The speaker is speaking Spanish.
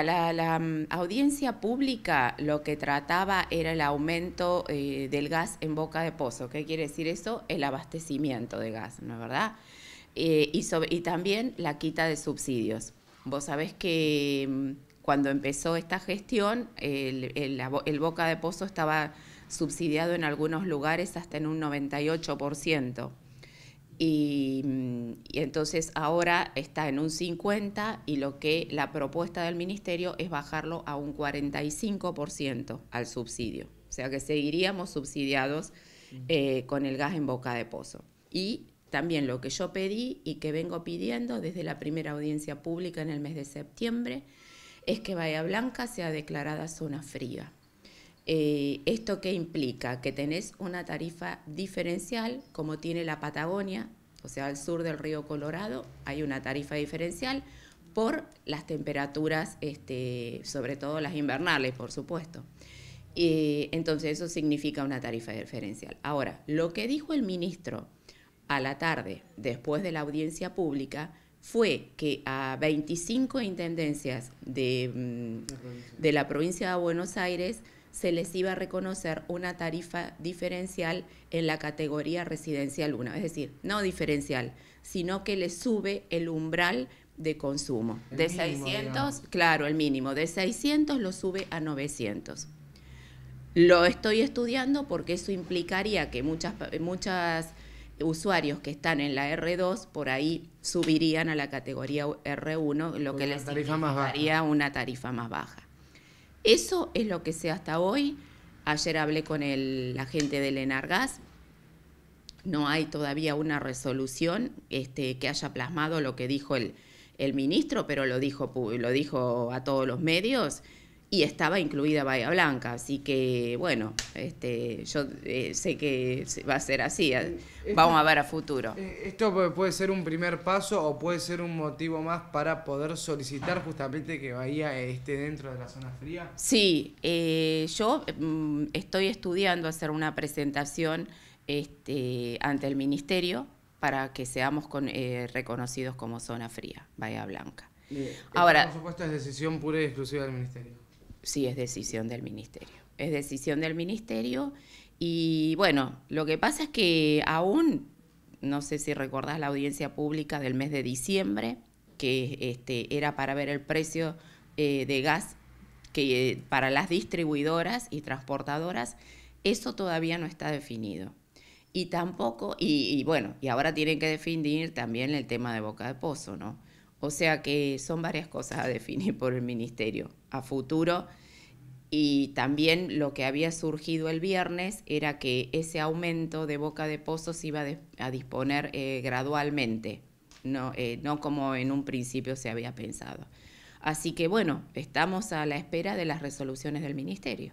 La, mm, audiencia pública lo que trataba era el aumento eh, del gas en boca de pozo. ¿Qué quiere decir eso? El abastecimiento de gas, ¿no es verdad? Eh, y, también la quita de subsidios. Vos sabés que mm, cuando empezó esta gestión, el, el boca de pozo estaba subsidiado en algunos lugares hasta en un 98%. Y y entonces ahora está en un 50 y lo que la propuesta del ministerio es bajarlo a un 45% al subsidio. O sea que seguiríamos subsidiados eh, con el gas en boca de pozo. Y también lo que yo pedí y que vengo pidiendo desde la primera audiencia pública en el mes de septiembre es que Bahía Blanca sea declarada zona fría. Eh, ¿Esto qué implica? Que tenés una tarifa diferencial como tiene la Patagonia o sea, al sur del río Colorado, hay una tarifa diferencial por las temperaturas, este, sobre todo las invernales, por supuesto. entonces eso significa una tarifa diferencial. Ahora, lo que dijo el ministro a la tarde, después de la audiencia pública, fue que a 25 intendencias mm, de la provincia de Buenos Aires se les iba a reconocer una tarifa diferencial en la categoría residencial 1, es decir, no diferencial, sino que le sube el umbral de consumo. de 600, claro, el mínimo, de 600 lo sube a 900. Lo estoy estudiando porque eso implicaría que muchas, usuarios que están en la R2 por ahí subirían a la categoría R1, lo que les daría una tarifa más baja. Eso es lo que sé hasta hoy. Ayer hablé con el, agente gente del Enargas. No hay todavía una resolución este, que haya plasmado lo que dijo el, ministro, pero lo dijo, lo dijo a todos los medios y estaba incluida Bahía Blanca, así que bueno, este, yo eh, sé que va a ser así, eh, vamos a ver a futuro. Eh, esto puede ser un primer paso o puede ser un motivo más para poder solicitar justamente que Bahía esté dentro de la zona fría. Sí, yo mm, estoy estudiando hacer una presentación este, ante el ministerio para que seamos con, reconocidos como zona fría, Bahía Blanca. Ahora, por supuesto, es decisión pura y exclusiva del Ministerio. Sí, es decisión del ministerio. Es decisión del ministerio y bueno, lo que pasa es que aún, no sé si recordás la audiencia pública del mes de diciembre, que este, era para ver el precio eh, de gas que, eh, para las distribuidoras y transportadoras, eso todavía no está definido. Y tampoco, y, y, bueno, y ahora tienen que definir también el tema de Boca de Pozo, ¿no? O sea que son varias cosas a definir por el ministerio a futuro. Y también lo que había surgido el viernes era que ese aumento de boca de pozos iba a disponer eh, gradualmente, no, eh, no como en un principio se había pensado. Así que bueno, estamos a la espera de las resoluciones del ministerio.